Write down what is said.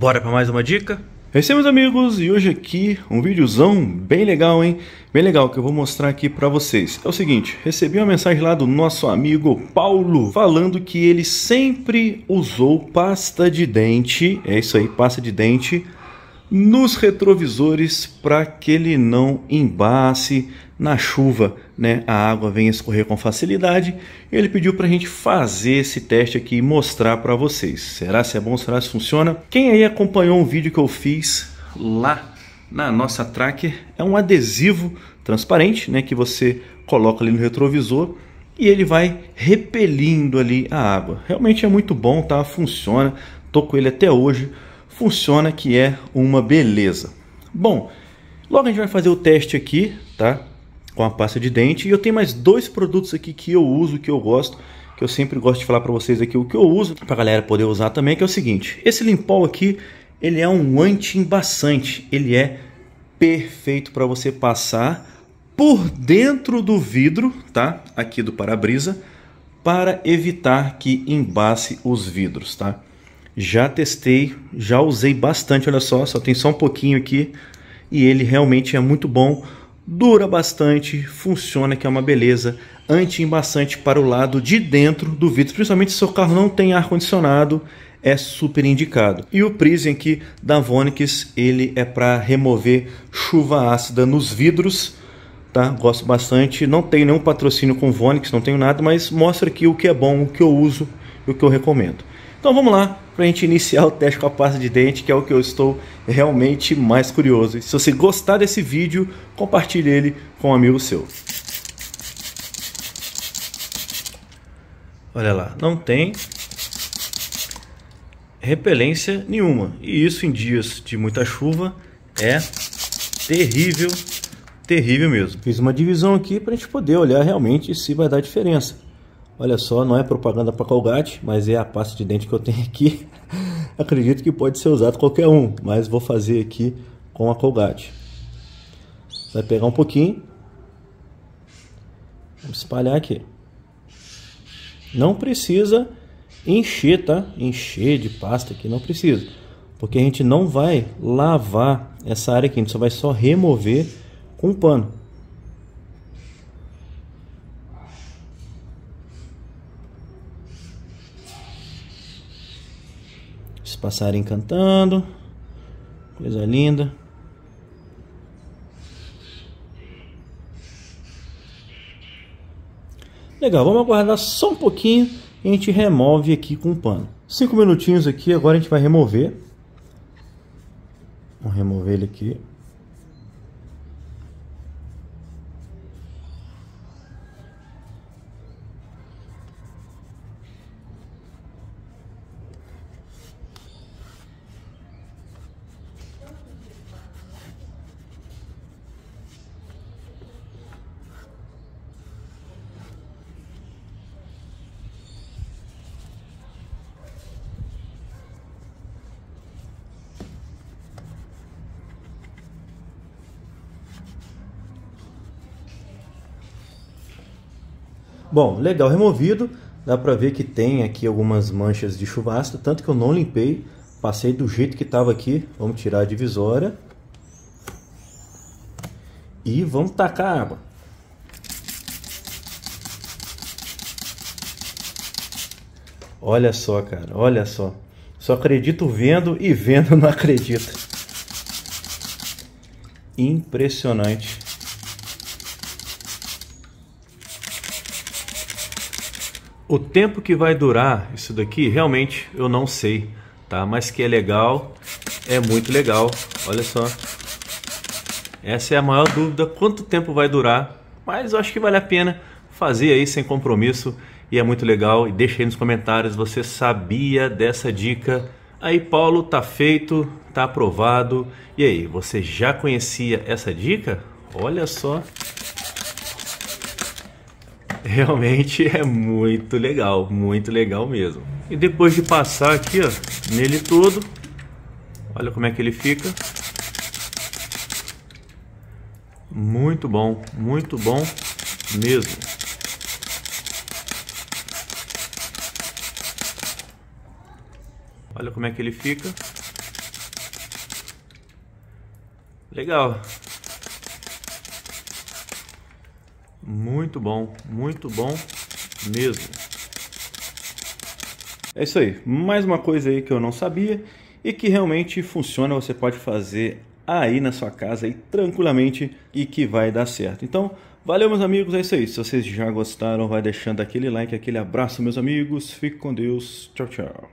Bora para mais uma dica? É isso aí, meus amigos, e hoje aqui um videozão bem legal, hein? Bem legal que eu vou mostrar aqui para vocês. É o seguinte, recebi uma mensagem lá do nosso amigo Paulo falando que ele sempre usou pasta de dente, é isso aí, pasta de dente nos retrovisores para que ele não embasse na chuva, né? A água vem escorrer com facilidade. Ele pediu para a gente fazer esse teste aqui e mostrar para vocês. Será se é bom? Será se funciona? Quem aí acompanhou um vídeo que eu fiz lá na nossa tracker é um adesivo transparente, né? Que você coloca ali no retrovisor e ele vai repelindo ali a água. Realmente é muito bom, tá? Funciona. Tô com ele até hoje funciona que é uma beleza. Bom, logo a gente vai fazer o teste aqui, tá? Com a pasta de dente. E eu tenho mais dois produtos aqui que eu uso, que eu gosto, que eu sempre gosto de falar para vocês aqui o que eu uso, para galera poder usar também, que é o seguinte. Esse Limpol aqui, ele é um anti-embaçante. Ele é perfeito para você passar por dentro do vidro, tá? Aqui do para-brisa, para evitar que embace os vidros, tá? Já testei, já usei bastante, olha só, só tem só um pouquinho aqui. E ele realmente é muito bom, dura bastante, funciona que é uma beleza. Anti-embaçante para o lado de dentro do vidro, principalmente se o seu carro não tem ar-condicionado, é super indicado. E o Prism aqui da Vonix, ele é para remover chuva ácida nos vidros, tá? Gosto bastante, não tenho nenhum patrocínio com Vonix, não tenho nada, mas mostra aqui o que é bom, o que eu uso e o que eu recomendo. Então vamos lá para a gente iniciar o teste com a pasta de dente, que é o que eu estou realmente mais curioso. E se você gostar desse vídeo, compartilhe ele com um amigo seu. Olha lá, não tem repelência nenhuma. E isso em dias de muita chuva é terrível, terrível mesmo. Fiz uma divisão aqui para a gente poder olhar realmente se vai dar diferença. Olha só, não é propaganda para Colgate, mas é a pasta de dente que eu tenho aqui. Acredito que pode ser usado qualquer um, mas vou fazer aqui com a Colgate. Vai pegar um pouquinho. Vamos espalhar aqui. Não precisa encher, tá? Encher de pasta aqui, não precisa. Porque a gente não vai lavar essa área aqui, a gente só vai só remover com um pano. passarem cantando. Coisa linda. Legal, vamos aguardar só um pouquinho e a gente remove aqui com o um pano. Cinco minutinhos aqui, agora a gente vai remover. Vamos remover ele aqui. Bom, legal, removido. Dá para ver que tem aqui algumas manchas de chuvasco, tanto que eu não limpei. Passei do jeito que estava aqui. Vamos tirar a divisória. E vamos tacar a água. Olha só, cara, olha só. Só acredito vendo e vendo não acredito. Impressionante. O tempo que vai durar isso daqui, realmente eu não sei, tá? Mas que é legal, é muito legal. Olha só. Essa é a maior dúvida, quanto tempo vai durar? Mas eu acho que vale a pena fazer aí sem compromisso e é muito legal. E deixa aí nos comentários, você sabia dessa dica? Aí, Paulo, tá feito, tá aprovado. E aí, você já conhecia essa dica? Olha só. Realmente é muito legal, muito legal mesmo. E depois de passar aqui, ó, nele todo, olha como é que ele fica. Muito bom, muito bom mesmo. Olha como é que ele fica. Legal. muito bom, muito bom mesmo. É isso aí, mais uma coisa aí que eu não sabia e que realmente funciona, você pode fazer aí na sua casa aí tranquilamente e que vai dar certo. Então, valeu meus amigos, é isso aí. Se vocês já gostaram, vai deixando aquele like, aquele abraço meus amigos. Fique com Deus. Tchau, tchau.